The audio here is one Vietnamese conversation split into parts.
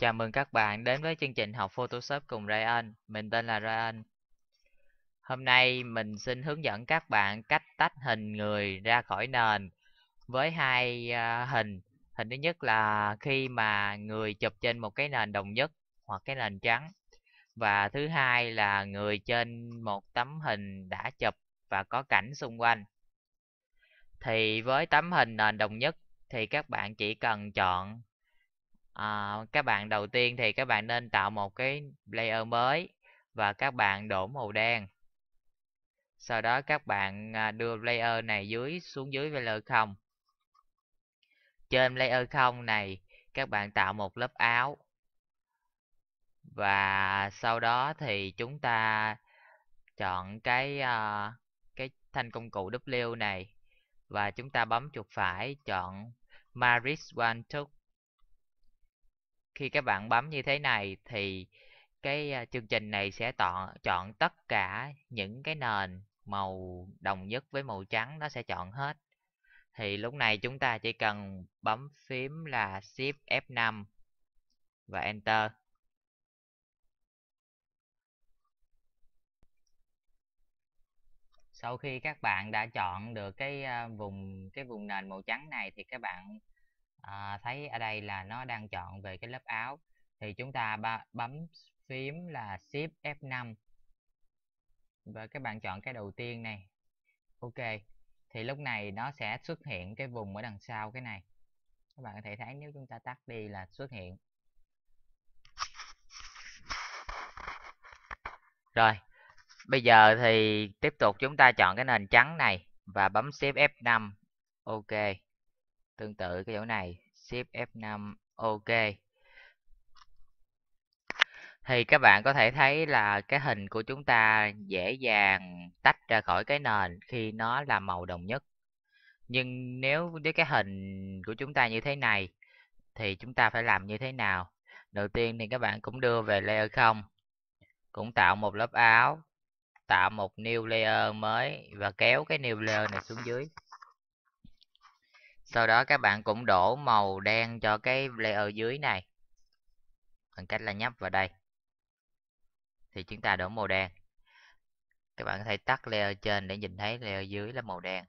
Chào mừng các bạn đến với chương trình học Photoshop cùng Ryan. Mình tên là Ryan. Hôm nay mình xin hướng dẫn các bạn cách tách hình người ra khỏi nền với hai à, hình. Hình thứ nhất là khi mà người chụp trên một cái nền đồng nhất hoặc cái nền trắng. Và thứ hai là người trên một tấm hình đã chụp và có cảnh xung quanh. Thì với tấm hình nền đồng nhất thì các bạn chỉ cần chọn à, các bạn đầu tiên thì các bạn nên tạo một cái layer mới và các bạn đổ màu đen sau đó các bạn à, đưa layer này dưới xuống dưới layer không trên layer không này các bạn tạo một lớp áo và sau đó thì chúng ta chọn cái uh, cái thanh công cụ W này và chúng ta bấm chuột phải chọn Maris One Took khi các bạn bấm như thế này thì cái à, chương trình này sẽ chọn chọn tất cả những cái nền màu đồng nhất với màu trắng nó sẽ chọn hết thì lúc này chúng ta chỉ cần bấm phím là shift F5 và enter sau khi các bạn đã chọn được cái à, vùng cái vùng nền màu trắng này thì các bạn à, thấy ở đây là nó đang chọn về cái lớp áo thì chúng ta bấm phím là Shift F5 và các bạn chọn cái đầu tiên này ok thì lúc này nó sẽ xuất hiện cái vùng ở đằng sau cái này các bạn có thể thấy nếu chúng ta tắt đi là xuất hiện rồi bây giờ thì tiếp tục chúng ta chọn cái nền trắng này và bấm Shift F5 ok tương tự cái chỗ này shift F5 ok thì các bạn có thể thấy là cái hình của chúng ta dễ dàng tách ra khỏi cái nền khi nó là màu đồng nhất nhưng nếu với cái hình của chúng ta như thế này thì chúng ta phải làm như thế nào đầu tiên thì các bạn cũng đưa về layer không cũng tạo một lớp áo tạo một new layer mới và kéo cái new layer này xuống dưới sau đó các bạn cũng đổ màu đen cho cái layer dưới này bằng cách là nhấp vào đây thì chúng ta đổ màu đen các bạn có thể tắt layer trên để nhìn thấy layer dưới là màu đen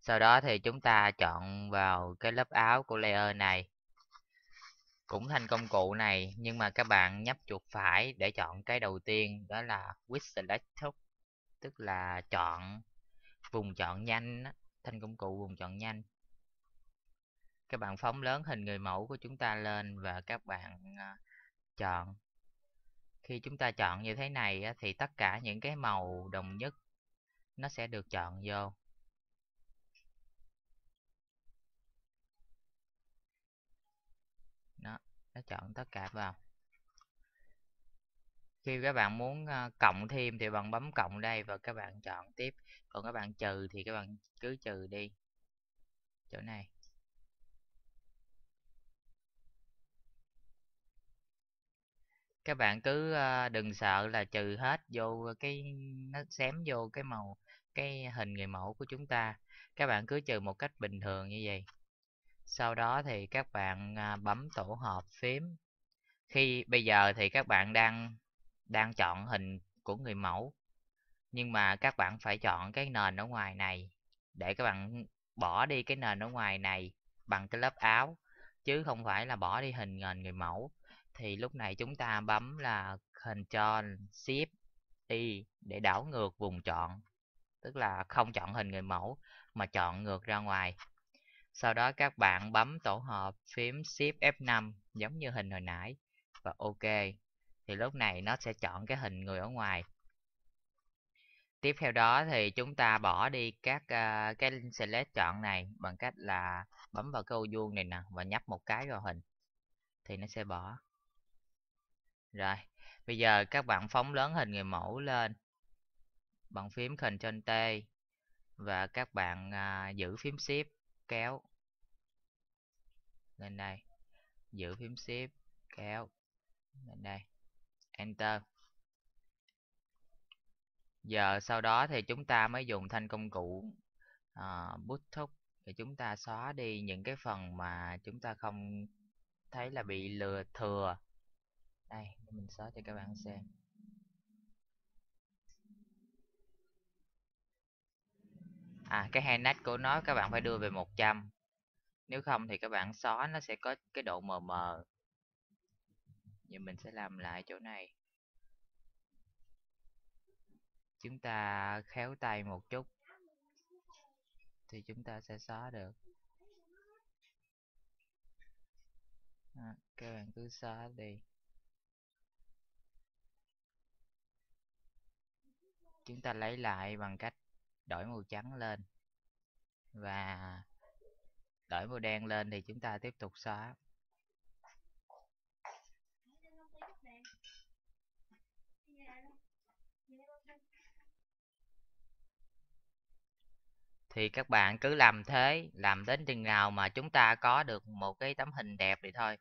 sau đó thì chúng ta chọn vào cái lớp áo của layer này cũng thành công cụ này nhưng mà các bạn nhấp chuột phải để chọn cái đầu tiên đó là with select tool tức là chọn vùng chọn nhanh thành công cụ vùng chọn nhanh các bạn phóng lớn hình người mẫu của chúng ta lên và các bạn à, chọn khi chúng ta chọn như thế này thì tất cả những cái màu đồng nhất nó sẽ được chọn vô đó nó chọn tất cả vào khi các bạn muốn à, cộng thêm thì bạn bấm cộng đây và các bạn chọn tiếp còn các bạn trừ thì các bạn cứ trừ đi chỗ này các bạn cứ ờ, đừng sợ là trừ hết vô cái nó xém vô cái màu cái hình người mẫu của chúng ta các bạn cứ trừ một cách bình thường như vậy sau đó thì các bạn à, bấm tổ hợp phím khi bây giờ thì các bạn đang đang chọn hình của người mẫu nhưng mà các bạn phải chọn cái nền ở ngoài này để các bạn bỏ đi cái nền ở ngoài này bằng cái lớp áo chứ không phải là bỏ đi hình nền người mẫu thì lúc này chúng ta bấm là Ctrl Shift Y để đảo ngược vùng chọn tức là không chọn hình người mẫu mà chọn ngược ra ngoài sau đó các bạn bấm tổ hợp phím Shift F5 giống như hình hồi nãy và OK thì lúc này nó sẽ chọn cái hình người ở ngoài tiếp theo đó thì chúng ta bỏ đi các uh, cái select chọn này bằng cách là bấm vào cái ô vuông này nè và nhấp một cái vào hình thì nó sẽ bỏ rồi, bây giờ các bạn phóng lớn hình người mẫu lên. Bằng phím Ctrl T và các bạn à, giữ phím Shift kéo lên đây. Giữ phím Shift kéo lên đây. Enter. Giờ sau đó thì chúng ta mới dùng thanh công cụ à, bút thúc thì chúng ta xóa đi những cái phần mà chúng ta không thấy là bị lừa thừa đây mình xóa cho các bạn xem à cái hairnet của nó các bạn phải đưa về 100 nếu không thì các bạn xóa nó sẽ có cái độ mờ mờ vậy mình sẽ làm lại chỗ này chúng ta khéo tay một chút thì chúng ta sẽ xóa được à, các bạn cứ xóa đi chúng ta lấy lại bằng cách đổi màu trắng lên và đổi màu đen lên thì chúng ta tiếp tục xóa thì các bạn cứ làm thế làm đến chừng nào mà chúng ta có được một cái tấm hình đẹp thì thôi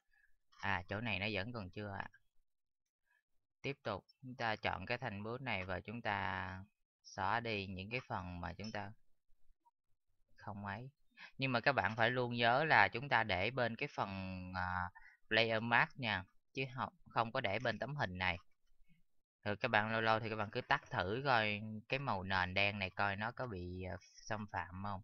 à chỗ này nó vẫn còn chưa ạ à tiếp tục chúng ta chọn cái thành bước này và chúng ta xóa đi những cái phần mà chúng ta không ấy nhưng mà các bạn phải luôn nhớ là chúng ta để bên cái phần uh, layer mask nha chứ không không có để bên tấm hình này thì các bạn lâu lâu thì các bạn cứ tắt thử coi cái màu nền đen này coi nó có bị à, xâm phạm không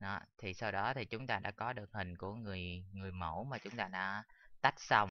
đó thì sau đó thì chúng ta đã có được hình của người người mẫu mà chúng ta đã tách xong